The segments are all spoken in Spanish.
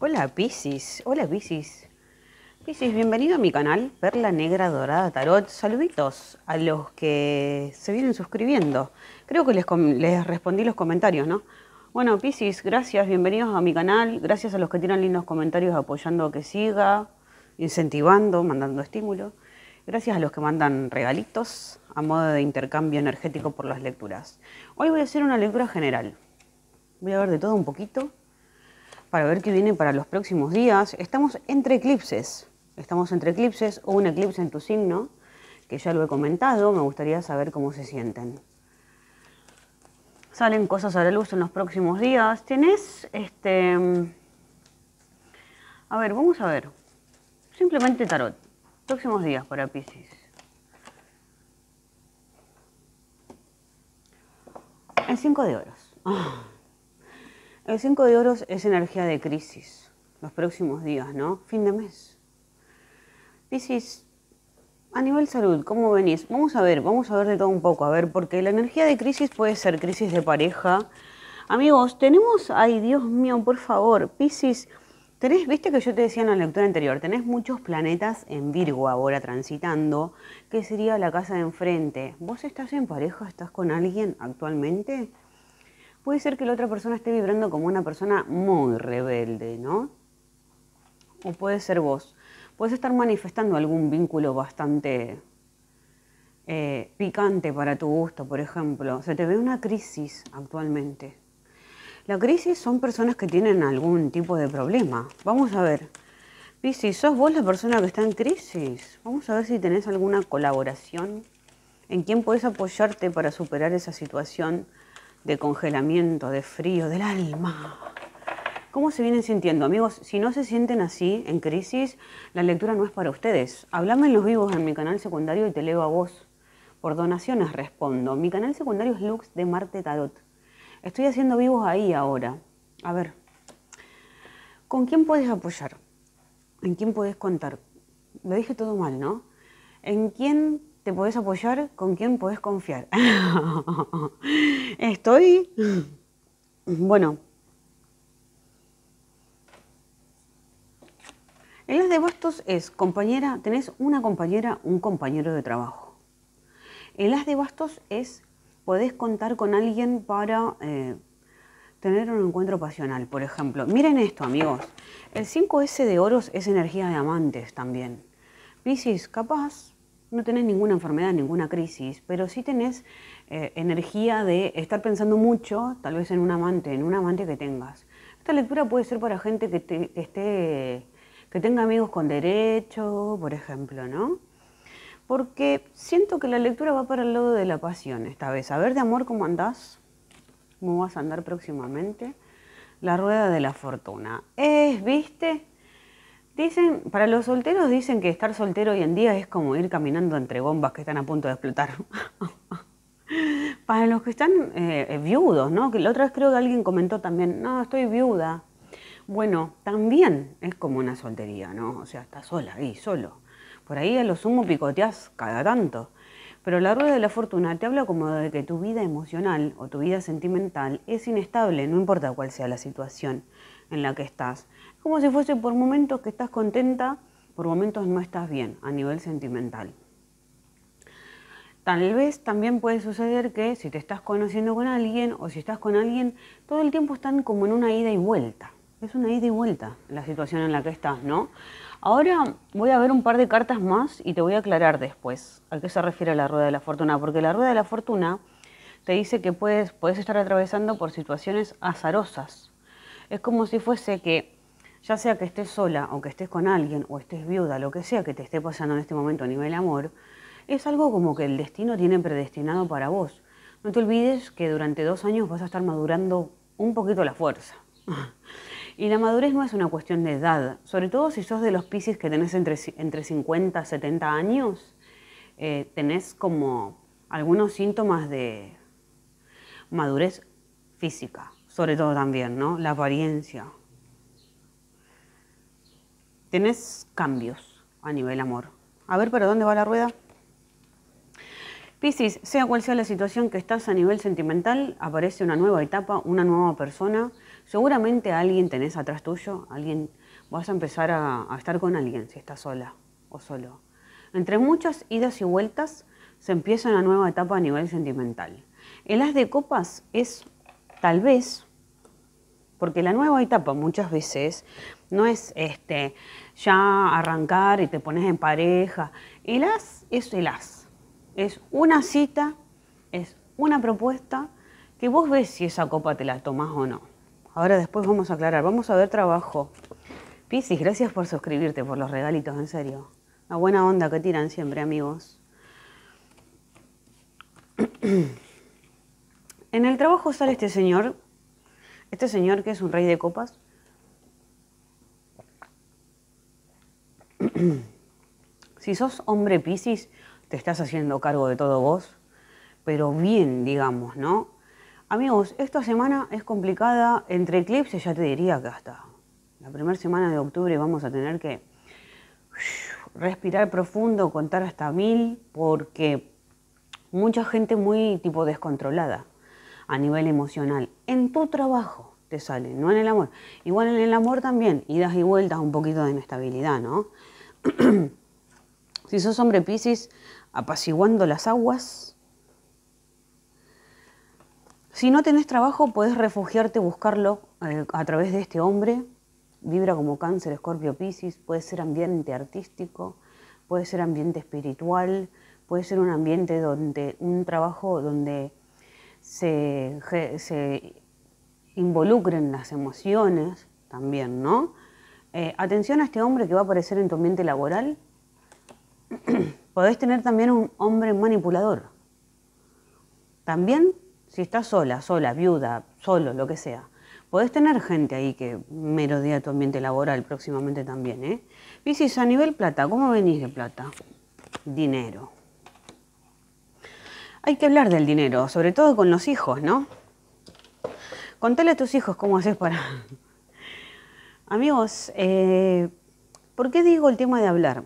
Hola Piscis, hola Piscis. Piscis, bienvenido a mi canal Perla Negra Dorada Tarot. Saluditos a los que se vienen suscribiendo. Creo que les, respondí los comentarios, ¿no? Bueno, Piscis, gracias, bienvenidos a mi canal. Gracias a los que tiran lindos comentarios apoyando que siga, incentivando, mandando estímulo. Gracias a los que mandan regalitos a modo de intercambio energético por las lecturas. Hoy voy a hacer una lectura general. Voy a ver de todo un poquito para ver qué viene para los próximos días. Estamos entre eclipses, estamos entre eclipses o un eclipse en tu signo, que ya lo he comentado, me gustaría saber cómo se sienten. Salen cosas a la luz en los próximos días. tienes este. A ver, vamos a ver. Simplemente tarot. Próximos días para Pisces. El 5 de oros. Ah. El 5 de oros es energía de crisis, los próximos días, ¿no? Fin de mes. Piscis, a nivel salud, ¿cómo venís? Vamos a ver, vamos a ver de todo un poco, a ver, porque la energía de crisis puede ser crisis de pareja. Amigos, tenemos, ay Dios mío, por favor, Piscis, tenés, viste que yo te decía en la lectura anterior, tenés muchos planetas en Virgo ahora transitando, que sería la casa de enfrente. ¿Vos estás en pareja? ¿Estás con alguien actualmente? puede ser que la otra persona esté vibrando como una persona muy rebelde, ¿no? O puede ser vos. Puedes estar manifestando algún vínculo bastante eh, picante para tu gusto, por ejemplo. Se te ve una crisis actualmente. La crisis son personas que tienen algún tipo de problema. Vamos a ver. Piscis, ¿sos vos la persona que está en crisis? Vamos a ver si tenés alguna colaboración. ¿En quién puedes apoyarte para superar esa situación? de congelamiento, de frío, del alma. ¿Cómo se vienen sintiendo, amigos? Si no se sienten así, en crisis, la lectura no es para ustedes. Hablame en los vivos en mi canal secundario y te leo a vos. Por donaciones respondo. Mi canal secundario es Lux de Marte Tarot. Estoy haciendo vivos ahí ahora. A ver, ¿con quién puedes apoyar? ¿En quién puedes contar? Lo dije todo mal, ¿no? ¿En quién te podés apoyar, con quién podés confiar. Estoy, bueno, el las de bastos es compañera, tenés una compañera, un compañero de trabajo. El as de bastos es, podés contar con alguien para... Eh, tener un encuentro pasional, por ejemplo. Miren esto, amigos. El 5S de oros es energía de amantes también. Piscis, capaz no tenés ninguna enfermedad, ninguna crisis, pero sí tenés eh, energía de estar pensando mucho, tal vez en un amante, en un amante que tengas. Esta lectura puede ser para gente que, esté, que tenga amigos con derecho, por ejemplo, ¿no? Porque siento que la lectura va para el lado de la pasión esta vez. A ver de amor cómo andás, cómo vas a andar próximamente. La rueda de la fortuna para los solteros dicen que estar soltero hoy en día es como ir caminando entre bombas que están a punto de explotar. para los que están eh, eh, viudos, ¿no? Que la otra vez creo que alguien comentó también, no, estoy viuda. Bueno, también es como una soltería, ¿no? O sea, estás sola ahí, solo. Por ahí a lo sumo picoteas cada tanto. Pero la rueda de la fortuna te habla como de que tu vida emocional o tu vida sentimental es inestable, no importa cuál sea la situación en la que estás. Es como si fuese por momentos que estás contenta, por momentos no estás bien a nivel sentimental. Tal vez también puede suceder que si te estás conociendo con alguien o si estás con alguien, todo el tiempo están como en una ida y vuelta. Es una ida y vuelta la situación en la que estás, ¿no? Ahora voy a ver un par de cartas más y te voy a aclarar después a qué se refiere la rueda de la fortuna, porque la rueda de la fortuna te dice que puedes, puedes estar atravesando por situaciones azarosas. Es como si fuese que, ya sea que estés sola o que estés con alguien o estés viuda, lo que sea que te esté pasando en este momento a nivel amor, es algo como que el destino tiene predestinado para vos. No te olvides que durante dos años vas a estar madurando un poquito la fuerza. Y la madurez no es una cuestión de edad, sobre todo si sos de los piscis que tenés entre, entre 50 y 70 años, eh, tenés como algunos síntomas de madurez física, sobre todo también, ¿no? La apariencia. Tenés cambios a nivel amor. A ver, ¿pero dónde va la rueda? Piscis, sea cual sea la situación que estás a nivel sentimental, aparece una nueva etapa, una nueva persona Seguramente alguien tenés atrás tuyo, alguien, vas a empezar a, estar con alguien si estás sola o solo. Entre muchas idas y vueltas se empieza una nueva etapa a nivel sentimental. El haz de copas es tal vez, porque la nueva etapa muchas veces no es este, ya arrancar y te pones en pareja. El haz es el as. Es una cita, es una propuesta que vos ves si esa copa te la tomás o no. Ahora después vamos a aclarar. Vamos a ver trabajo. Piscis, gracias por suscribirte, por los regalitos, en serio. La buena onda que tiran siempre, amigos. En el trabajo sale este señor, este señor que es un rey de copas. Si sos hombre Piscis, te estás haciendo cargo de todo vos, pero bien, digamos, ¿no? Amigos, esta semana es complicada. Entre eclipses ya te diría que hasta la primera semana de octubre vamos a tener que respirar profundo, contar hasta mil, porque mucha gente muy tipo descontrolada a nivel emocional. En tu trabajo te sale, no en el amor. Igual en el amor también, idas y vueltas, un poquito de inestabilidad, ¿no? si sos hombre Piscis, apaciguando las aguas, si no tenés trabajo, podés refugiarte, buscarlo eh, a través de este hombre. Vibra como cáncer, escorpio, piscis, puede ser ambiente artístico, puede ser ambiente espiritual, puede ser un ambiente donde, un trabajo donde se, involucren las emociones también, ¿no? Eh, atención a este hombre que va a aparecer en tu ambiente laboral. Podés tener también un hombre manipulador. También si estás sola, sola, viuda, solo, lo que sea. Podés tener gente ahí que merodea tu ambiente laboral próximamente también, ¿eh? es a nivel plata, ¿cómo venís de plata? Dinero. Hay que hablar del dinero, sobre todo con los hijos, ¿no? Contale a tus hijos cómo haces para... Amigos, eh, ¿por qué digo el tema de hablar?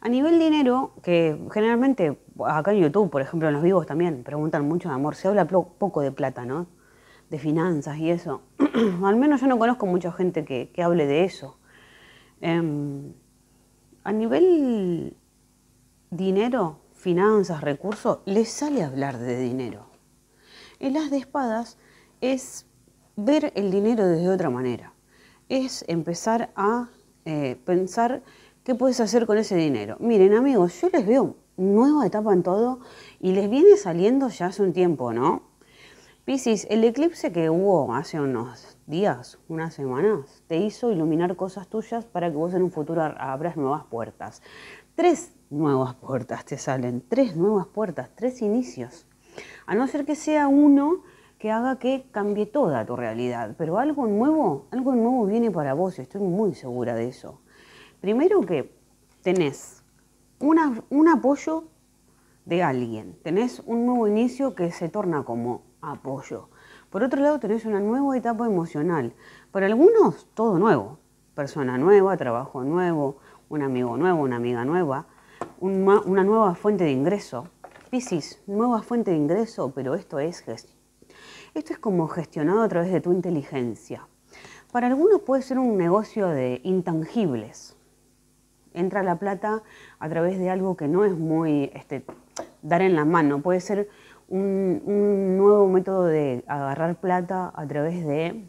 A nivel dinero, que generalmente acá en YouTube, por ejemplo, en los vivos también preguntan mucho de amor. Se habla poco de plata, ¿no? De finanzas y eso. Al menos yo no conozco mucha gente que, hable de eso. Em, a nivel dinero, finanzas, recursos, les sale hablar de dinero. El as de espadas es ver el dinero desde otra manera. Es empezar a eh, pensar qué puedes hacer con ese dinero. Miren amigos, yo les veo nueva etapa en todo y les viene saliendo ya hace un tiempo, ¿no? Piscis, el eclipse que hubo hace unos días, unas semanas, te hizo iluminar cosas tuyas para que vos en un futuro abras nuevas puertas. Tres nuevas puertas te salen, tres nuevas puertas, tres inicios. A no ser que sea uno que haga que cambie toda tu realidad, pero algo nuevo, algo nuevo viene para vos, estoy muy segura de eso. Primero que tenés un apoyo de alguien, tenés un nuevo inicio que se torna como apoyo. Por otro lado, tenés una nueva etapa emocional. Para algunos, todo nuevo. Persona nueva, trabajo nuevo, un amigo nuevo, una amiga nueva, una nueva fuente de ingreso. Piscis, nueva fuente de ingreso, pero esto es, esto es como gestionado a través de tu inteligencia. Para algunos puede ser un negocio de intangibles, entra la plata a través de algo que no es muy este, dar en la mano, puede ser un, nuevo método de agarrar plata a través de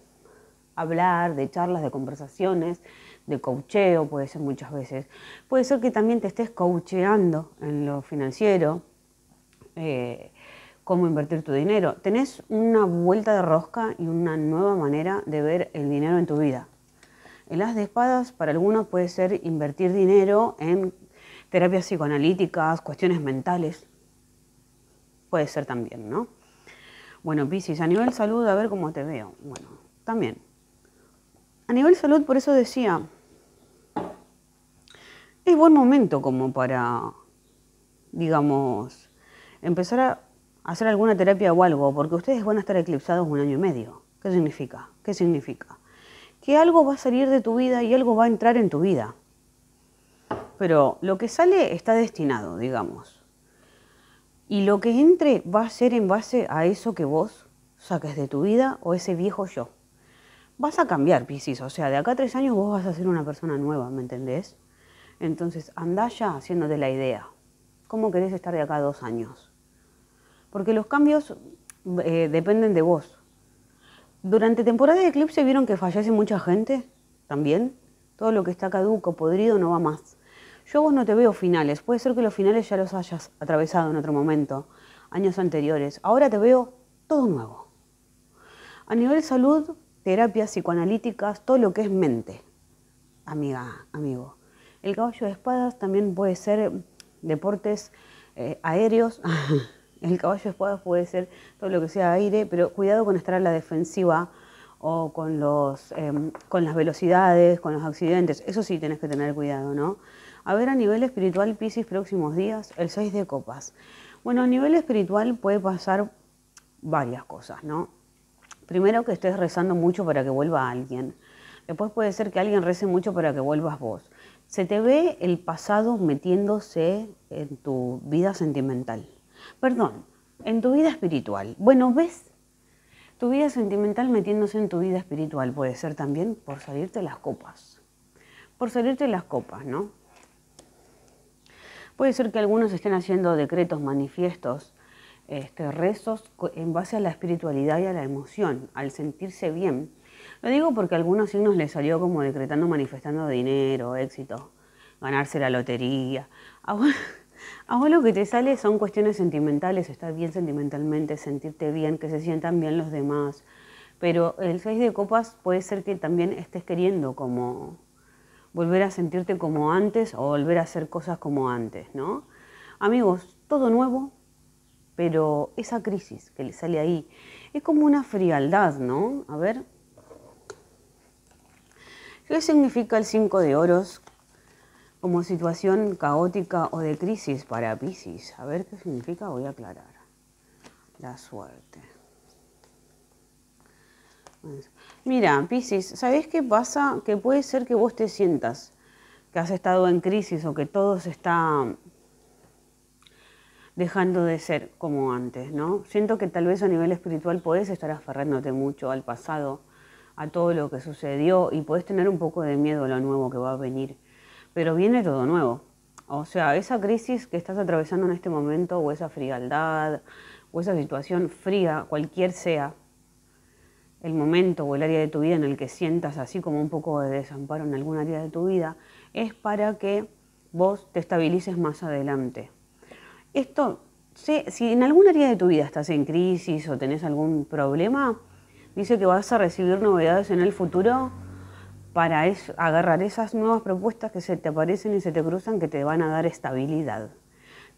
hablar, de charlas, de conversaciones, de coacheo, puede ser muchas veces. Puede ser que también te estés coacheando en lo financiero, eh, cómo invertir tu dinero. Tenés una vuelta de rosca y una nueva manera de ver el dinero en tu vida. El as de espadas para algunos puede ser invertir dinero en terapias psicoanalíticas, cuestiones mentales. Puede ser también, ¿no? Bueno, Piscis, a nivel salud, a ver cómo te veo. Bueno, también. A nivel salud, por eso decía, es buen momento como para, digamos, empezar a hacer alguna terapia o algo, porque ustedes van a estar eclipsados un año y medio. ¿Qué significa? ¿Qué significa? que algo va a salir de tu vida y algo va a entrar en tu vida. Pero lo que sale está destinado, digamos. Y lo que entre va a ser en base a eso que vos saques de tu vida o ese viejo yo. Vas a cambiar, Piscis. O sea, de acá a tres años vos vas a ser una persona nueva, ¿me entendés? Entonces, andá ya haciéndote la idea. ¿Cómo querés estar de acá a dos años? Porque los cambios eh, dependen de vos. Durante temporada de eclipse vieron que fallece mucha gente, también. Todo lo que está caduco, podrido, no va más. Yo vos no te veo finales, puede ser que los finales ya los hayas atravesado en otro momento, años anteriores. Ahora te veo todo nuevo. A nivel salud, terapias psicoanalíticas, todo lo que es mente, amiga, amigo. El caballo de espadas también puede ser deportes eh, aéreos. El caballo de espadas puede ser todo lo que sea aire, pero cuidado con estar a la defensiva o con, em, las velocidades, con los accidentes. Eso sí tenés que tener cuidado, ¿no? A ver, a nivel espiritual, Pisces, próximos días, el 6 de copas. Bueno, a nivel espiritual puede pasar varias cosas, ¿no? Primero que estés rezando mucho para que vuelva alguien. Después puede ser que alguien rece mucho para que vuelvas vos. Se te ve el pasado metiéndose en tu vida sentimental. Perdón, en tu vida espiritual. Bueno, ¿ves? Tu vida sentimental metiéndose en tu vida espiritual puede ser también por salirte las copas. Por salirte las copas, ¿no? Puede ser que algunos estén haciendo decretos, manifiestos, este, rezos en base a la espiritualidad y a la emoción, al sentirse bien. Lo digo porque a algunos signos les salió como decretando, manifestando dinero, éxito, ganarse la lotería. A lo que te sale son cuestiones sentimentales, estar bien sentimentalmente, sentirte bien, que se sientan bien los demás. Pero el 6 de copas puede ser que también estés queriendo como volver a sentirte como antes o volver a hacer cosas como antes, ¿no? Amigos, todo nuevo, pero esa crisis que le sale ahí es como una frialdad, ¿no? A ver. ¿Qué significa el 5 de oros como situación caótica o de crisis para Pisces. A ver qué significa, voy a aclarar. La suerte. Mira, Pisces, ¿sabés qué pasa? Que puede ser que vos te sientas que has estado en crisis o que todo se está dejando de ser como antes, ¿no? Siento que tal vez a nivel espiritual podés estar aferrándote mucho al pasado, a todo lo que sucedió y podés tener un poco de miedo a lo nuevo que va a venir pero viene todo nuevo. O sea, esa crisis que estás atravesando en este momento, o esa frialdad, o esa situación fría, cualquier sea el momento o el área de tu vida en el que sientas así como un poco de desamparo en algún área de tu vida, es para que vos te estabilices más adelante. Esto, si en algún área de tu vida estás en crisis o tenés algún problema, dice que vas a recibir novedades en el futuro para agarrar esas nuevas propuestas que se te aparecen y se te cruzan que te van a dar estabilidad.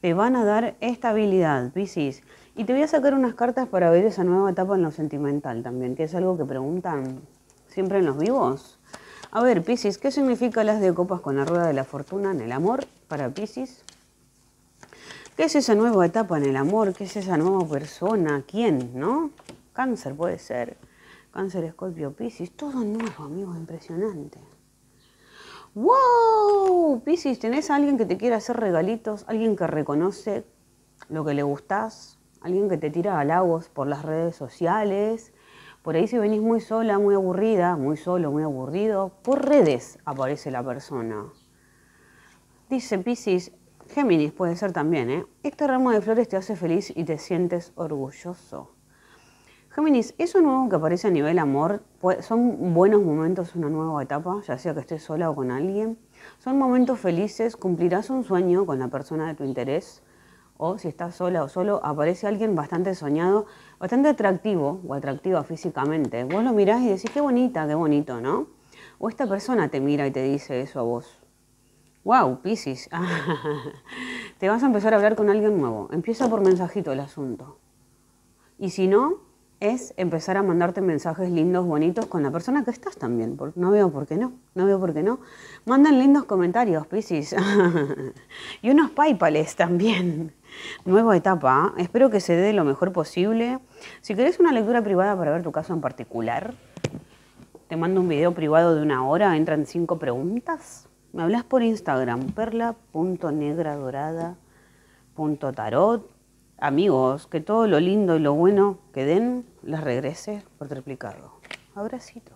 Te van a dar estabilidad, Piscis. Y te voy a sacar unas cartas para ver esa nueva etapa en lo sentimental también, que es algo que preguntan siempre en los vivos. A ver, Piscis, ¿qué significa las de copas con la rueda de la fortuna en el amor para Piscis? ¿Qué es esa nueva etapa en el amor? ¿Qué es esa nueva persona? ¿Quién? ¿No? Cáncer puede ser. Cáncer, Escorpio, Pisces, todo nuevo, amigos, impresionante. ¡Wow! Pisces, ¿tenés a alguien que te quiere hacer regalitos? ¿Alguien que reconoce lo que le gustás? ¿Alguien que te tira halagos por las redes sociales? Por ahí si venís muy sola, muy aburrida, muy solo, muy aburrido, por redes aparece la persona. Dice Pisces, Géminis puede ser también, ¿eh? Este ramo de flores te hace feliz y te sientes orgulloso. Géminis, eso nuevo que aparece a nivel amor, pues, son buenos momentos, una nueva etapa, ya sea que estés sola o con alguien. Son momentos felices, cumplirás un sueño con la persona de tu interés. O si estás sola o solo, aparece alguien bastante soñado, bastante atractivo o atractiva físicamente. Vos lo mirás y decís, qué bonita, qué bonito, ¿no? O esta persona te mira y te dice eso a vos. ¡Wow, Piscis! te vas a empezar a hablar con alguien nuevo. Empieza por mensajito el asunto. Y si no, es empezar a mandarte mensajes lindos, bonitos con la persona que estás también. no veo por qué no, no veo por qué no. Mandan lindos comentarios, Pisces. y unos paypales también. Nueva etapa, ¿eh? espero que se dé lo mejor posible. Si querés una lectura privada para ver tu caso en particular, te mando un video privado de una hora, entran cinco preguntas. Me hablas por Instagram, perla.negradorada.tarot amigos, que todo lo lindo y lo bueno que den, las regrese por triplicado. Abracito.